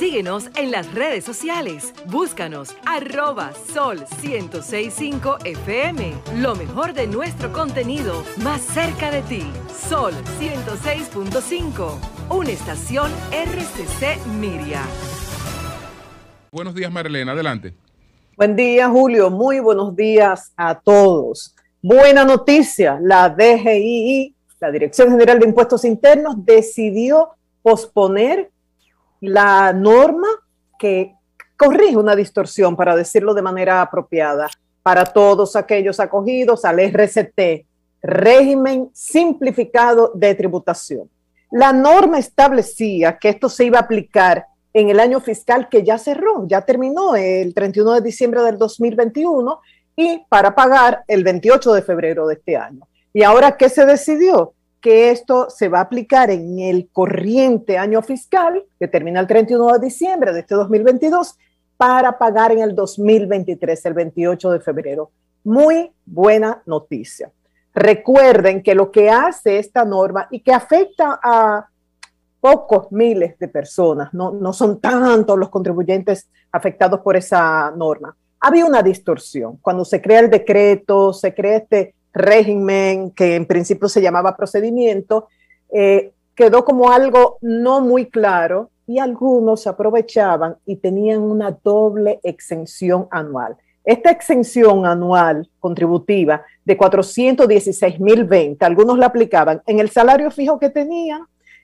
Síguenos en las redes sociales. Búscanos arroba sol 1065 FM. Lo mejor de nuestro contenido más cerca de ti. Sol 106.5. Una estación RCC Miria. Buenos días, Marlene. Adelante. Buen día, Julio. Muy buenos días a todos. Buena noticia. La DGI, la Dirección General de Impuestos Internos, decidió posponer la norma que corrige una distorsión, para decirlo de manera apropiada, para todos aquellos acogidos al RCT, régimen simplificado de tributación. La norma establecía que esto se iba a aplicar en el año fiscal que ya cerró, ya terminó el 31 de diciembre del 2021 y para pagar el 28 de febrero de este año. ¿Y ahora qué se decidió? que esto se va a aplicar en el corriente año fiscal, que termina el 31 de diciembre de este 2022, para pagar en el 2023, el 28 de febrero. Muy buena noticia. Recuerden que lo que hace esta norma y que afecta a pocos miles de personas, no, no son tantos los contribuyentes afectados por esa norma. Había una distorsión. Cuando se crea el decreto, se crea este régimen, que en principio se llamaba procedimiento, eh, quedó como algo no muy claro y algunos aprovechaban y tenían una doble exención anual. Esta exención anual contributiva de 416.020, algunos la aplicaban en el salario fijo que tenían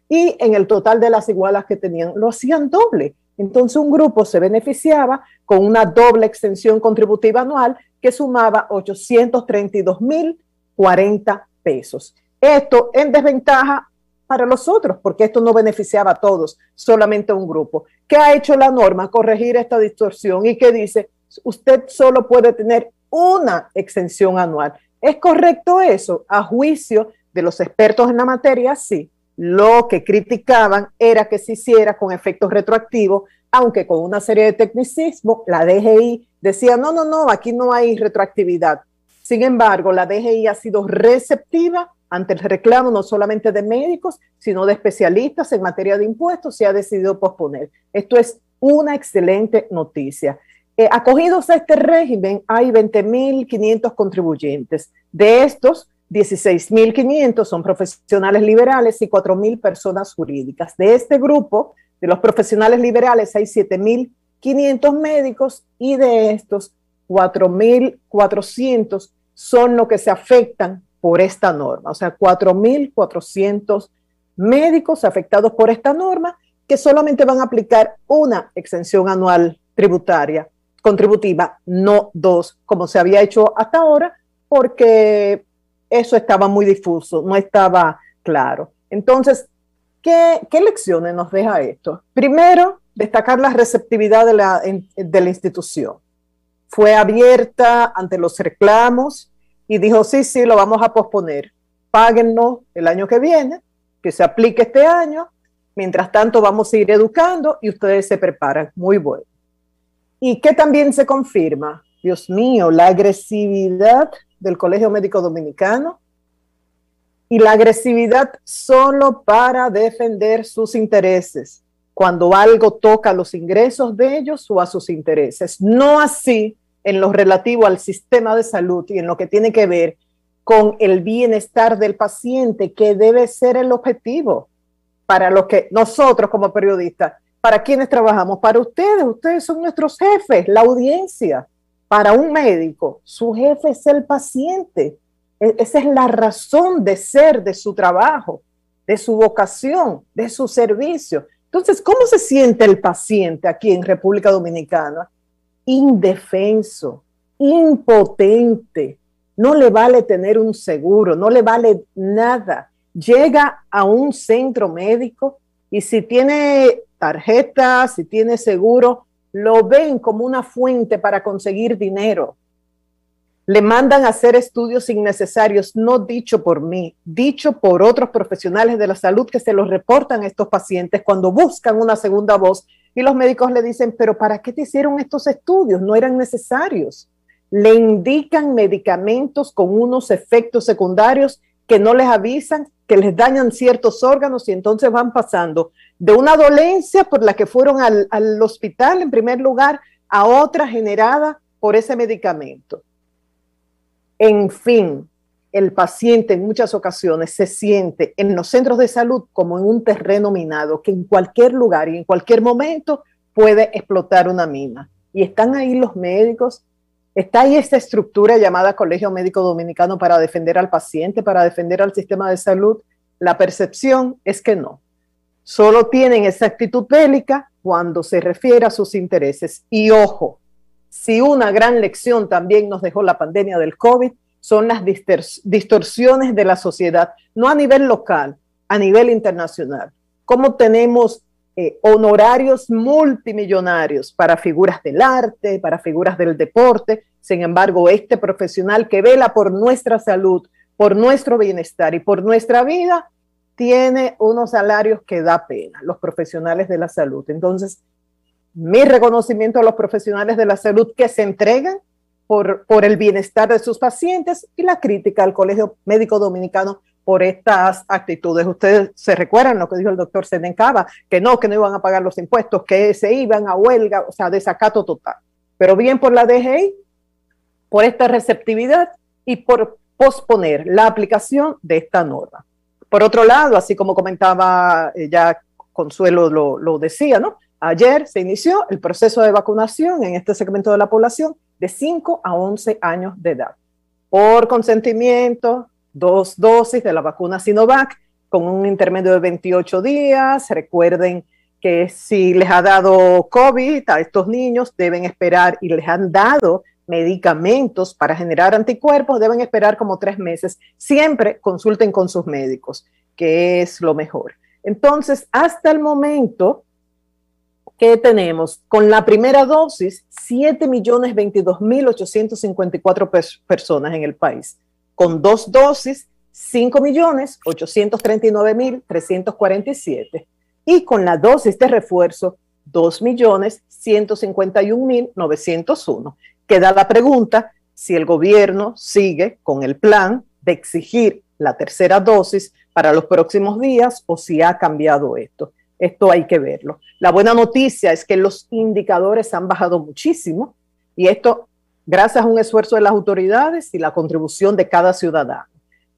y en el total de las igualas que tenían, lo hacían doble. Entonces un grupo se beneficiaba con una doble extensión contributiva anual que sumaba 832.040 pesos. Esto en desventaja para los otros, porque esto no beneficiaba a todos, solamente a un grupo. ¿Qué ha hecho la norma? Corregir esta distorsión y que dice, usted solo puede tener una extensión anual. ¿Es correcto eso? A juicio de los expertos en la materia, sí, lo que criticaban era que se hiciera con efectos retroactivos, aunque con una serie de tecnicismo, la DGI decía, no, no, no, aquí no hay retroactividad. Sin embargo, la DGI ha sido receptiva ante el reclamo no solamente de médicos, sino de especialistas en materia de impuestos, se ha decidido posponer. Esto es una excelente noticia. Eh, acogidos a este régimen hay 20.500 contribuyentes. De estos, 16.500 son profesionales liberales y 4.000 personas jurídicas. De este grupo, de los profesionales liberales, hay 7.500 médicos y de estos 4.400 son los que se afectan por esta norma. O sea, 4.400 médicos afectados por esta norma que solamente van a aplicar una exención anual tributaria, contributiva, no dos, como se había hecho hasta ahora, porque eso estaba muy difuso, no estaba claro. Entonces, ¿qué, lecciones nos deja esto? Primero, destacar la receptividad de la, institución. Fue abierta ante los reclamos y dijo, sí, sí, lo vamos a posponer. Páguennos el año que viene, que se aplique este año. Mientras tanto, vamos a ir educando y ustedes se preparan. Muy bueno. ¿Y qué también se confirma? Dios mío, la agresividad del Colegio Médico Dominicano y la agresividad solo para defender sus intereses, cuando algo toca los ingresos de ellos o a sus intereses. No así en lo relativo al sistema de salud y en lo que tiene que ver con el bienestar del paciente, que debe ser el objetivo para lo que nosotros como periodistas, para quienes trabajamos, para ustedes, ustedes son nuestros jefes, la audiencia. Para un médico, su jefe es el paciente. E-, esa es la razón de ser de su trabajo, de su vocación, de su servicio. Entonces, ¿cómo se siente el paciente aquí en República Dominicana? Indefenso, impotente. No le vale tener un seguro, no le vale nada. Llega a un centro médico y si tiene tarjeta, si tiene seguro, lo ven como una fuente para conseguir dinero. Le mandan a hacer estudios innecesarios, no dicho por mí, dicho por otros profesionales de la salud que se los reportan a estos pacientes cuando buscan una segunda voz y los médicos le dicen, pero ¿para qué te hicieron estos estudios? No eran necesarios. Le indican medicamentos con unos efectos secundarios que no les avisan que les dañan ciertos órganos y entonces van pasando de una dolencia por la que fueron al, hospital en primer lugar a otra generada por ese medicamento. En fin, el paciente en muchas ocasiones se siente en los centros de salud como en un terreno minado, que en cualquier lugar y en cualquier momento puede explotar una mina. Y están ahí los médicos, Está ahí esta estructura llamada Colegio Médico Dominicano para defender al paciente, para defender al sistema de salud. La percepción es que no. Solo tienen esa actitud bélica cuando se refiere a sus intereses. Y ojo, si una gran lección también nos dejó la pandemia del COVID, son las distorsiones de la sociedad, no a nivel local, a nivel internacional. Cómo tenemos eh, honorarios multimillonarios para figuras del arte, para figuras del deporte. Sin embargo, este profesional que vela por nuestra salud, por nuestro bienestar y por nuestra vida, tiene unos salarios que da pena, los profesionales de la salud. Entonces, mi reconocimiento a los profesionales de la salud que se entregan por, por el bienestar de sus pacientes y la crítica al Colegio Médico Dominicano por estas actitudes. Ustedes se recuerdan lo que dijo el doctor Sedencaba, que no, que no iban a pagar los impuestos, que se iban a huelga, o sea, desacato total. Pero bien por la DGI, por esta receptividad y por posponer la aplicación de esta norma. Por otro lado, así como comentaba eh, ya Consuelo lo, lo decía, ¿no? Ayer se inició el proceso de vacunación en este segmento de la población de 5 a 11 años de edad, por consentimiento, dos dosis de la vacuna Sinovac con un intermedio de 28 días. Recuerden que si les ha dado COVID a estos niños, deben esperar y les han dado medicamentos para generar anticuerpos, deben esperar como tres meses. Siempre consulten con sus médicos, que es lo mejor. Entonces, hasta el momento ¿qué tenemos con la primera dosis, 7.022.854 personas en el país con dos dosis 5.839.347 y con la dosis de refuerzo 2.151.901. Queda la pregunta si el gobierno sigue con el plan de exigir la tercera dosis para los próximos días o si ha cambiado esto. Esto hay que verlo. La buena noticia es que los indicadores han bajado muchísimo y esto gracias a un esfuerzo de las autoridades y la contribución de cada ciudadano.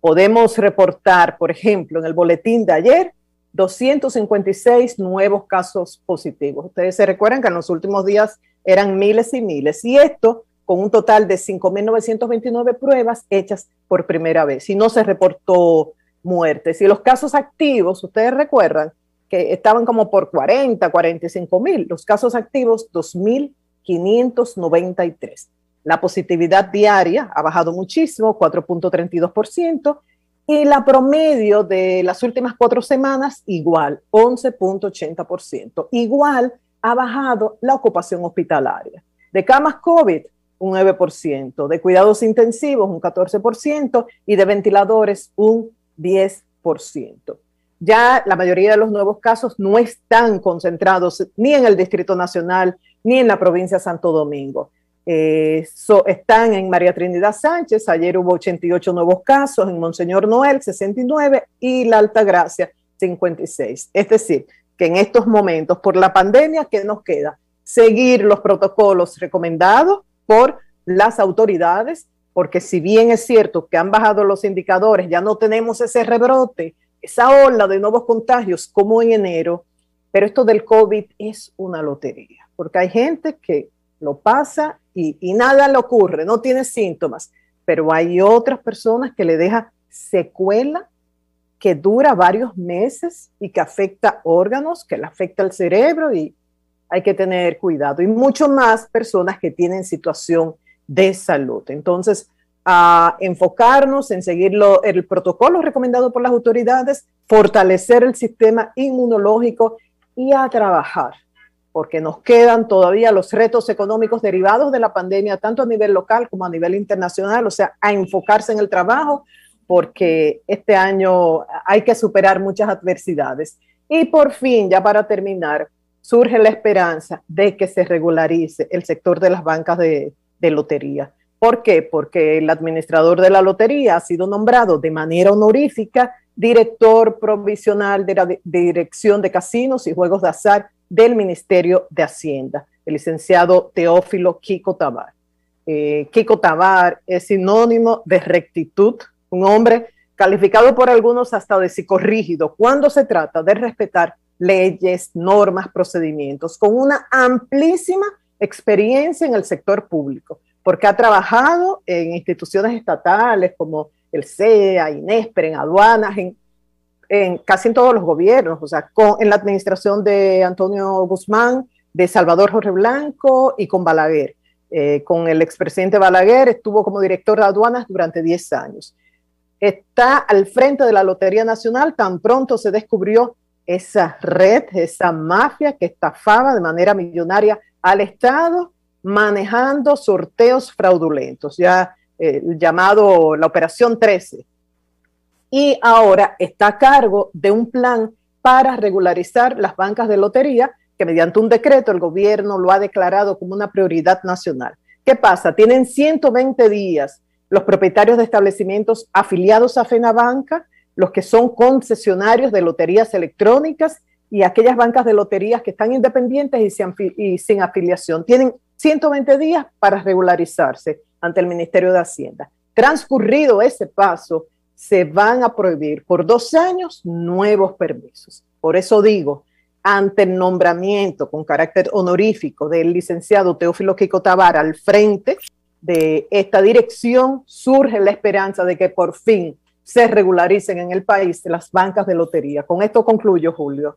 Podemos reportar, por ejemplo, en el boletín de ayer, 256 nuevos casos positivos. Ustedes se recuerdan que en los últimos días eran miles y miles, y esto con un total de 5.929 pruebas hechas por primera vez, y no se reportó muertes. Y los casos activos, ustedes recuerdan que estaban como por 40, 45 mil, los casos activos 2.593. La positividad diaria ha bajado muchísimo, 4.32%, y la promedio de las últimas cuatro semanas igual, 11.80%. Igual ha bajado la ocupación hospitalaria. De camas COVID, un 9%, de cuidados intensivos, un 14%, y de ventiladores, un 10%. Ya la mayoría de los nuevos casos no están concentrados ni en el Distrito Nacional ni en la provincia de Santo Domingo. Eh, están en María Trinidad Sánchez, ayer hubo 88 nuevos casos, en Monseñor Noel 69 y La Alta Gracia 56. Es decir, que en estos momentos, por la pandemia, ¿qué nos queda? Seguir los protocolos recomendados por las autoridades, porque si bien es cierto que han bajado los indicadores, ya no tenemos ese rebrote, esa ola de nuevos contagios como en enero, pero esto del COVID es una lotería, porque hay gente que lo pasa y, nada le ocurre, no tiene síntomas, pero hay otras personas que le deja secuela que dura varios meses y que afecta órganos, que le afecta al cerebro y hay que tener cuidado. Y mucho más personas que tienen situación de salud. Entonces, a enfocarnos en seguir el protocolo recomendado por las autoridades, fortalecer el sistema inmunológico y a trabajar porque nos quedan todavía los retos económicos derivados de la pandemia, tanto a nivel local como a nivel internacional, o sea, a enfocarse en el trabajo, porque este año hay que superar muchas adversidades. Y por fin, ya para terminar, surge la esperanza de que se regularice el sector de las bancas de, lotería. ¿Por qué? Porque el administrador de la lotería ha sido nombrado de manera honorífica director provisional de la Dirección de Casinos y Juegos de Azar del Ministerio de Hacienda, el licenciado Teófilo Kiko Tabar. Eh, Kiko Tabar es sinónimo de rectitud, un hombre calificado por algunos hasta de psicorrígido cuando se trata de respetar leyes, normas, procedimientos, con una amplísima experiencia en el sector público, porque ha trabajado en instituciones estatales como el CEA, INESPER, en aduanas, en en casi en todos los gobiernos, o sea, en la administración de Antonio Guzmán, de Salvador Jorge Blanco y con Balaguer. Eh, con el expresidente Balaguer estuvo como director de aduanas durante 10 años. Está al frente de la Lotería Nacional, tan pronto se descubrió esa red, esa mafia que estafaba de manera millonaria al Estado manejando sorteos fraudulentos, ya eh, llamado la Operación 13 y ahora está a cargo de un plan para regularizar las bancas de lotería que mediante un decreto el gobierno lo ha declarado como una prioridad nacional. ¿Qué pasa? Tienen 120 días los propietarios de establecimientos afiliados a FENABANCA, los que son concesionarios de loterías electrónicas y aquellas bancas de loterías que están independientes y sin, y sin afiliación. Tienen 120 días para regularizarse ante el Ministerio de Hacienda. Transcurrido ese paso, se van a prohibir por dos años nuevos permisos. Por eso digo, ante el nombramiento con carácter honorífico del licenciado Teófilo Quico Tabar al frente de esta dirección, surge la esperanza de que por fin se regularicen en el país las bancas de lotería. Con esto concluyo, Julio.